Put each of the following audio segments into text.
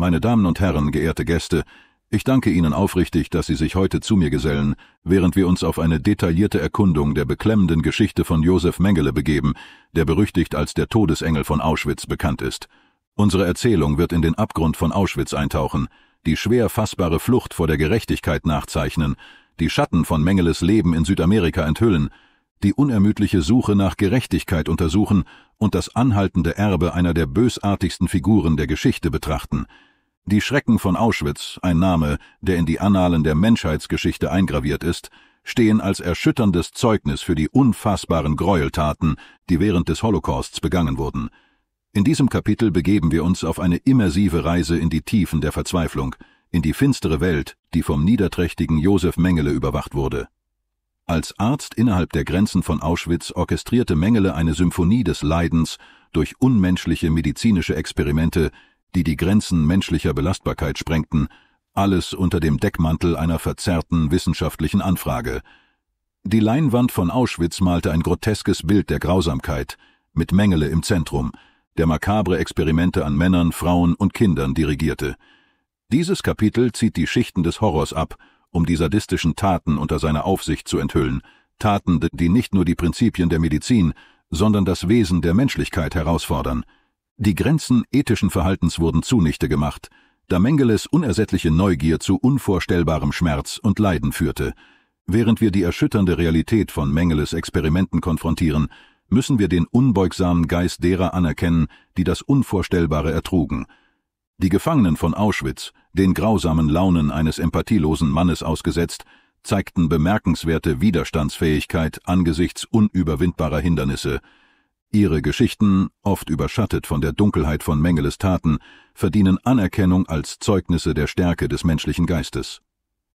Meine Damen und Herren, geehrte Gäste, ich danke Ihnen aufrichtig, dass Sie sich heute zu mir gesellen, während wir uns auf eine detaillierte Erkundung der beklemmenden Geschichte von Josef Mengele begeben, der berüchtigt als der Todesengel von Auschwitz bekannt ist. Unsere Erzählung wird in den Abgrund von Auschwitz eintauchen, die schwer fassbare Flucht vor der Gerechtigkeit nachzeichnen, die Schatten von Mengeles Leben in Südamerika enthüllen, die unermüdliche Suche nach Gerechtigkeit untersuchen und das anhaltende Erbe einer der bösartigsten Figuren der Geschichte betrachten – die Schrecken von Auschwitz, ein Name, der in die Annalen der Menschheitsgeschichte eingraviert ist, stehen als erschütterndes Zeugnis für die unfassbaren Gräueltaten, die während des Holocausts begangen wurden. In diesem Kapitel begeben wir uns auf eine immersive Reise in die Tiefen der Verzweiflung, in die finstere Welt, die vom niederträchtigen Josef Mengele überwacht wurde. Als Arzt innerhalb der Grenzen von Auschwitz orchestrierte Mengele eine Symphonie des Leidens durch unmenschliche medizinische Experimente, die die Grenzen menschlicher Belastbarkeit sprengten, alles unter dem Deckmantel einer verzerrten wissenschaftlichen Anfrage. Die Leinwand von Auschwitz malte ein groteskes Bild der Grausamkeit, mit Mengele im Zentrum, der makabre Experimente an Männern, Frauen und Kindern dirigierte. Dieses Kapitel zieht die Schichten des Horrors ab, um die sadistischen Taten unter seiner Aufsicht zu enthüllen, Taten, die nicht nur die Prinzipien der Medizin, sondern das Wesen der Menschlichkeit herausfordern – die Grenzen ethischen Verhaltens wurden zunichte gemacht, da Mengeles unersättliche Neugier zu unvorstellbarem Schmerz und Leiden führte. Während wir die erschütternde Realität von Mengeles Experimenten konfrontieren, müssen wir den unbeugsamen Geist derer anerkennen, die das Unvorstellbare ertrugen. Die Gefangenen von Auschwitz, den grausamen Launen eines empathielosen Mannes ausgesetzt, zeigten bemerkenswerte Widerstandsfähigkeit angesichts unüberwindbarer Hindernisse, Ihre Geschichten, oft überschattet von der Dunkelheit von Mengeles Taten, verdienen Anerkennung als Zeugnisse der Stärke des menschlichen Geistes.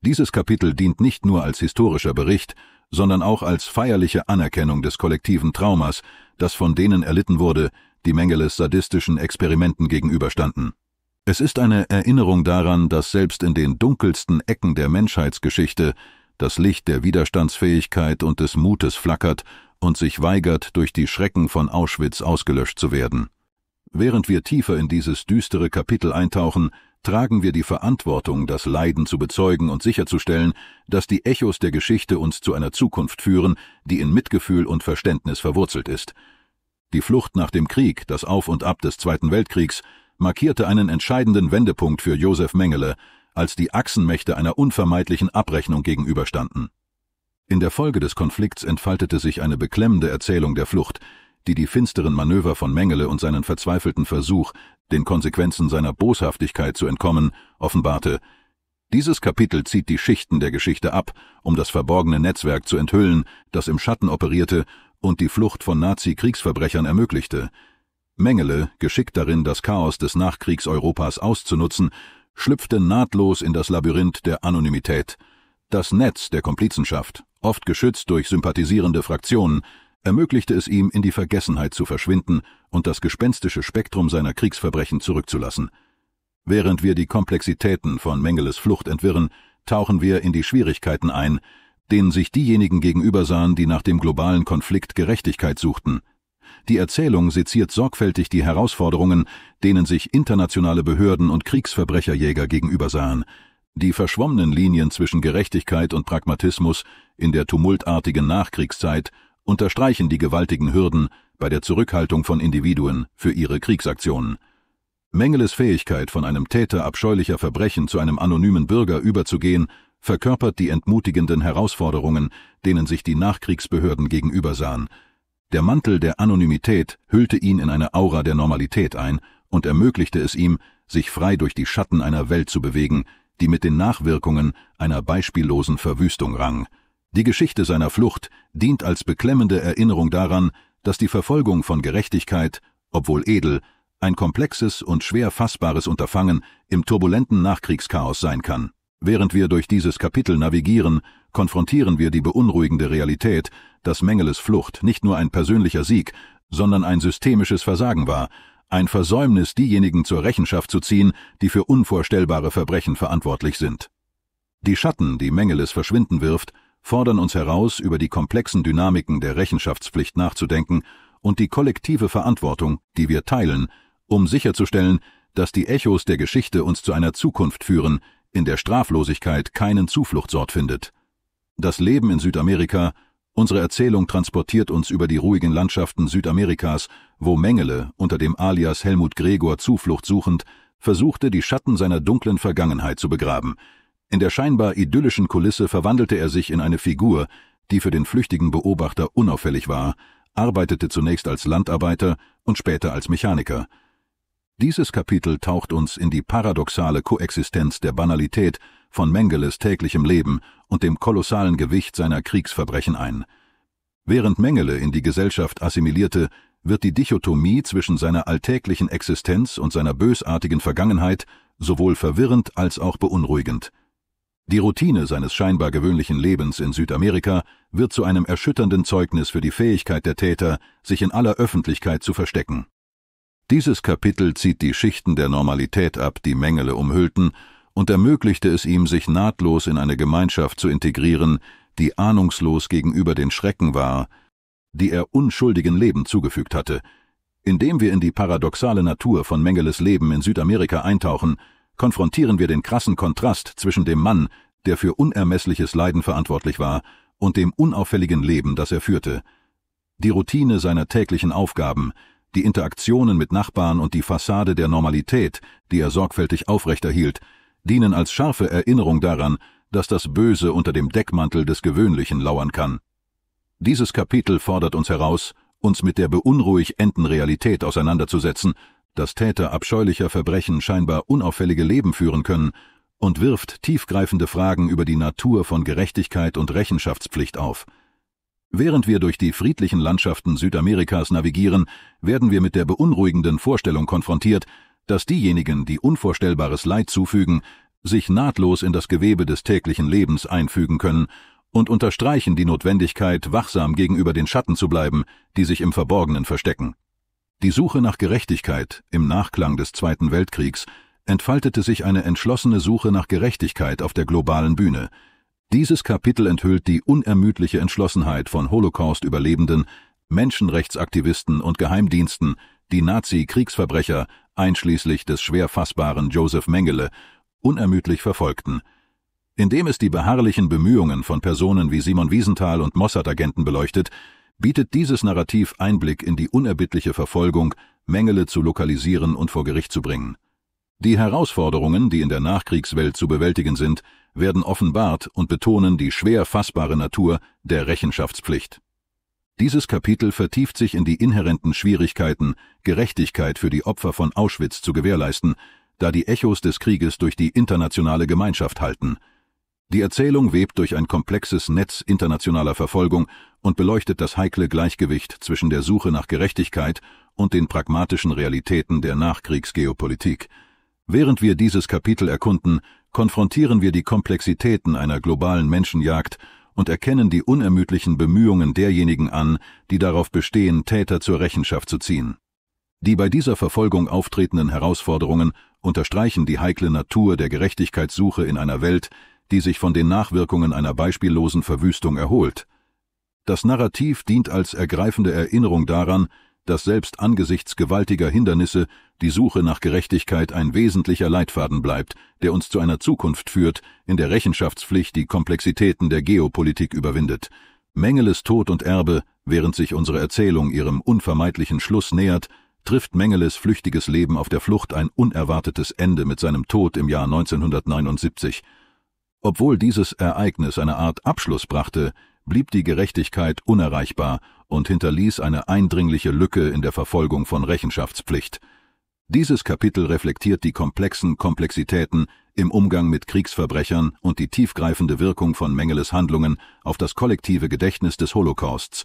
Dieses Kapitel dient nicht nur als historischer Bericht, sondern auch als feierliche Anerkennung des kollektiven Traumas, das von denen erlitten wurde, die Mengeles sadistischen Experimenten gegenüberstanden. Es ist eine Erinnerung daran, dass selbst in den dunkelsten Ecken der Menschheitsgeschichte das Licht der Widerstandsfähigkeit und des Mutes flackert und sich weigert, durch die Schrecken von Auschwitz ausgelöscht zu werden. Während wir tiefer in dieses düstere Kapitel eintauchen, tragen wir die Verantwortung, das Leiden zu bezeugen und sicherzustellen, dass die Echos der Geschichte uns zu einer Zukunft führen, die in Mitgefühl und Verständnis verwurzelt ist. Die Flucht nach dem Krieg, das Auf und Ab des Zweiten Weltkriegs, markierte einen entscheidenden Wendepunkt für Josef Mengele, als die Achsenmächte einer unvermeidlichen Abrechnung gegenüberstanden. In der Folge des Konflikts entfaltete sich eine beklemmende Erzählung der Flucht, die die finsteren Manöver von Mengele und seinen verzweifelten Versuch, den Konsequenzen seiner Boshaftigkeit zu entkommen, offenbarte. Dieses Kapitel zieht die Schichten der Geschichte ab, um das verborgene Netzwerk zu enthüllen, das im Schatten operierte und die Flucht von Nazi-Kriegsverbrechern ermöglichte. Mengele, geschickt darin, das Chaos des Nachkriegseuropas auszunutzen, schlüpfte nahtlos in das Labyrinth der Anonymität, das Netz der Komplizenschaft oft geschützt durch sympathisierende Fraktionen, ermöglichte es ihm, in die Vergessenheit zu verschwinden und das gespenstische Spektrum seiner Kriegsverbrechen zurückzulassen. Während wir die Komplexitäten von Mengeles Flucht entwirren, tauchen wir in die Schwierigkeiten ein, denen sich diejenigen gegenübersahen, die nach dem globalen Konflikt Gerechtigkeit suchten. Die Erzählung seziert sorgfältig die Herausforderungen, denen sich internationale Behörden und Kriegsverbrecherjäger gegenübersahen. Die verschwommenen Linien zwischen Gerechtigkeit und Pragmatismus in der tumultartigen Nachkriegszeit unterstreichen die gewaltigen Hürden bei der Zurückhaltung von Individuen für ihre Kriegsaktionen. Mengeles Fähigkeit, von einem Täter abscheulicher Verbrechen zu einem anonymen Bürger überzugehen, verkörpert die entmutigenden Herausforderungen, denen sich die Nachkriegsbehörden gegenübersahen. Der Mantel der Anonymität hüllte ihn in eine Aura der Normalität ein und ermöglichte es ihm, sich frei durch die Schatten einer Welt zu bewegen, die mit den Nachwirkungen einer beispiellosen Verwüstung rang. Die Geschichte seiner Flucht dient als beklemmende Erinnerung daran, dass die Verfolgung von Gerechtigkeit, obwohl edel, ein komplexes und schwer fassbares Unterfangen im turbulenten Nachkriegschaos sein kann. Während wir durch dieses Kapitel navigieren, konfrontieren wir die beunruhigende Realität, dass Mengeles Flucht nicht nur ein persönlicher Sieg, sondern ein systemisches Versagen war, ein Versäumnis, diejenigen zur Rechenschaft zu ziehen, die für unvorstellbare Verbrechen verantwortlich sind. Die Schatten, die Mengeles verschwinden wirft, fordern uns heraus, über die komplexen Dynamiken der Rechenschaftspflicht nachzudenken und die kollektive Verantwortung, die wir teilen, um sicherzustellen, dass die Echos der Geschichte uns zu einer Zukunft führen, in der Straflosigkeit keinen Zufluchtsort findet. Das Leben in Südamerika, unsere Erzählung transportiert uns über die ruhigen Landschaften Südamerikas, wo Mengele, unter dem Alias Helmut Gregor Zuflucht suchend, versuchte, die Schatten seiner dunklen Vergangenheit zu begraben, in der scheinbar idyllischen Kulisse verwandelte er sich in eine Figur, die für den flüchtigen Beobachter unauffällig war, arbeitete zunächst als Landarbeiter und später als Mechaniker. Dieses Kapitel taucht uns in die paradoxale Koexistenz der Banalität von Mengeles täglichem Leben und dem kolossalen Gewicht seiner Kriegsverbrechen ein. Während Mengele in die Gesellschaft assimilierte, wird die Dichotomie zwischen seiner alltäglichen Existenz und seiner bösartigen Vergangenheit sowohl verwirrend als auch beunruhigend. Die Routine seines scheinbar gewöhnlichen Lebens in Südamerika wird zu einem erschütternden Zeugnis für die Fähigkeit der Täter, sich in aller Öffentlichkeit zu verstecken. Dieses Kapitel zieht die Schichten der Normalität ab, die Mengele umhüllten, und ermöglichte es ihm, sich nahtlos in eine Gemeinschaft zu integrieren, die ahnungslos gegenüber den Schrecken war, die er unschuldigen Leben zugefügt hatte. Indem wir in die paradoxale Natur von Mengeles Leben in Südamerika eintauchen, konfrontieren wir den krassen Kontrast zwischen dem Mann, der für unermessliches Leiden verantwortlich war, und dem unauffälligen Leben, das er führte. Die Routine seiner täglichen Aufgaben, die Interaktionen mit Nachbarn und die Fassade der Normalität, die er sorgfältig aufrechterhielt, dienen als scharfe Erinnerung daran, dass das Böse unter dem Deckmantel des Gewöhnlichen lauern kann. Dieses Kapitel fordert uns heraus, uns mit der beunruhig enden Realität auseinanderzusetzen dass Täter abscheulicher Verbrechen scheinbar unauffällige Leben führen können und wirft tiefgreifende Fragen über die Natur von Gerechtigkeit und Rechenschaftspflicht auf. Während wir durch die friedlichen Landschaften Südamerikas navigieren, werden wir mit der beunruhigenden Vorstellung konfrontiert, dass diejenigen, die unvorstellbares Leid zufügen, sich nahtlos in das Gewebe des täglichen Lebens einfügen können und unterstreichen die Notwendigkeit, wachsam gegenüber den Schatten zu bleiben, die sich im Verborgenen verstecken. Die Suche nach Gerechtigkeit im Nachklang des Zweiten Weltkriegs entfaltete sich eine entschlossene Suche nach Gerechtigkeit auf der globalen Bühne. Dieses Kapitel enthüllt die unermüdliche Entschlossenheit von Holocaust-Überlebenden, Menschenrechtsaktivisten und Geheimdiensten, die Nazi-Kriegsverbrecher, einschließlich des schwer fassbaren Joseph Mengele, unermüdlich verfolgten. Indem es die beharrlichen Bemühungen von Personen wie Simon Wiesenthal und Mossad-Agenten beleuchtet, bietet dieses Narrativ Einblick in die unerbittliche Verfolgung, Mängele zu lokalisieren und vor Gericht zu bringen. Die Herausforderungen, die in der Nachkriegswelt zu bewältigen sind, werden offenbart und betonen die schwer fassbare Natur der Rechenschaftspflicht. Dieses Kapitel vertieft sich in die inhärenten Schwierigkeiten, Gerechtigkeit für die Opfer von Auschwitz zu gewährleisten, da die Echos des Krieges durch die internationale Gemeinschaft halten. Die Erzählung webt durch ein komplexes Netz internationaler Verfolgung und beleuchtet das heikle Gleichgewicht zwischen der Suche nach Gerechtigkeit und den pragmatischen Realitäten der Nachkriegsgeopolitik. Während wir dieses Kapitel erkunden, konfrontieren wir die Komplexitäten einer globalen Menschenjagd und erkennen die unermüdlichen Bemühungen derjenigen an, die darauf bestehen, Täter zur Rechenschaft zu ziehen. Die bei dieser Verfolgung auftretenden Herausforderungen unterstreichen die heikle Natur der Gerechtigkeitssuche in einer Welt, die sich von den Nachwirkungen einer beispiellosen Verwüstung erholt. Das Narrativ dient als ergreifende Erinnerung daran, dass selbst angesichts gewaltiger Hindernisse die Suche nach Gerechtigkeit ein wesentlicher Leitfaden bleibt, der uns zu einer Zukunft führt, in der Rechenschaftspflicht die Komplexitäten der Geopolitik überwindet. Mengeles Tod und Erbe, während sich unsere Erzählung ihrem unvermeidlichen Schluss nähert, trifft Mengeles flüchtiges Leben auf der Flucht ein unerwartetes Ende mit seinem Tod im Jahr 1979. Obwohl dieses Ereignis eine Art Abschluss brachte, blieb die Gerechtigkeit unerreichbar und hinterließ eine eindringliche Lücke in der Verfolgung von Rechenschaftspflicht. Dieses Kapitel reflektiert die komplexen Komplexitäten im Umgang mit Kriegsverbrechern und die tiefgreifende Wirkung von Mengeles Handlungen auf das kollektive Gedächtnis des Holocausts.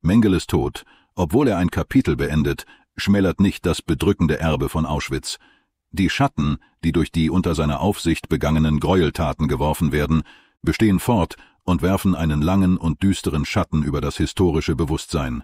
Mengeles Tod, obwohl er ein Kapitel beendet, schmälert nicht das bedrückende Erbe von Auschwitz. Die Schatten, die durch die unter seiner Aufsicht begangenen Gräueltaten geworfen werden, bestehen fort und werfen einen langen und düsteren Schatten über das historische Bewusstsein.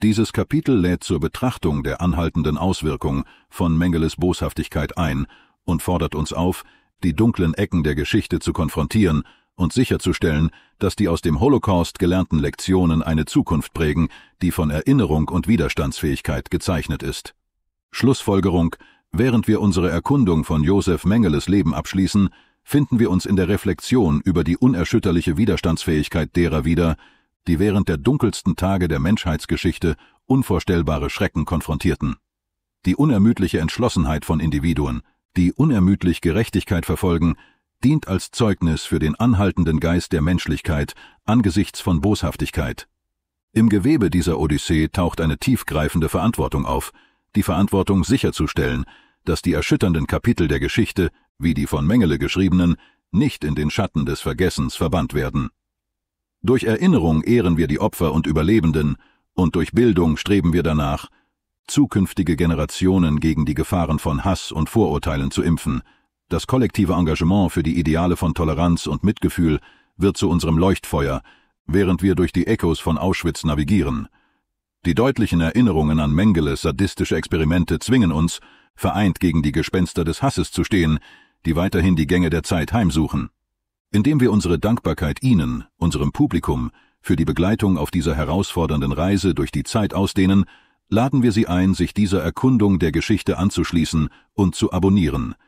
Dieses Kapitel lädt zur Betrachtung der anhaltenden Auswirkung von Mengeles Boshaftigkeit ein und fordert uns auf, die dunklen Ecken der Geschichte zu konfrontieren und sicherzustellen, dass die aus dem Holocaust gelernten Lektionen eine Zukunft prägen, die von Erinnerung und Widerstandsfähigkeit gezeichnet ist. Schlussfolgerung Während wir unsere Erkundung von Josef Mengeles Leben abschließen, finden wir uns in der Reflexion über die unerschütterliche Widerstandsfähigkeit derer wieder, die während der dunkelsten Tage der Menschheitsgeschichte unvorstellbare Schrecken konfrontierten. Die unermüdliche Entschlossenheit von Individuen, die unermüdlich Gerechtigkeit verfolgen, dient als Zeugnis für den anhaltenden Geist der Menschlichkeit angesichts von Boshaftigkeit. Im Gewebe dieser Odyssee taucht eine tiefgreifende Verantwortung auf, die Verantwortung sicherzustellen, dass die erschütternden Kapitel der Geschichte, wie die von Mengele geschriebenen, nicht in den Schatten des Vergessens verbannt werden. Durch Erinnerung ehren wir die Opfer und Überlebenden, und durch Bildung streben wir danach, zukünftige Generationen gegen die Gefahren von Hass und Vorurteilen zu impfen. Das kollektive Engagement für die Ideale von Toleranz und Mitgefühl wird zu unserem Leuchtfeuer, während wir durch die Echos von Auschwitz navigieren. Die deutlichen Erinnerungen an Mengeles sadistische Experimente zwingen uns, vereint gegen die Gespenster des Hasses zu stehen, die weiterhin die Gänge der Zeit heimsuchen. Indem wir unsere Dankbarkeit Ihnen, unserem Publikum, für die Begleitung auf dieser herausfordernden Reise durch die Zeit ausdehnen, laden wir Sie ein, sich dieser Erkundung der Geschichte anzuschließen und zu abonnieren –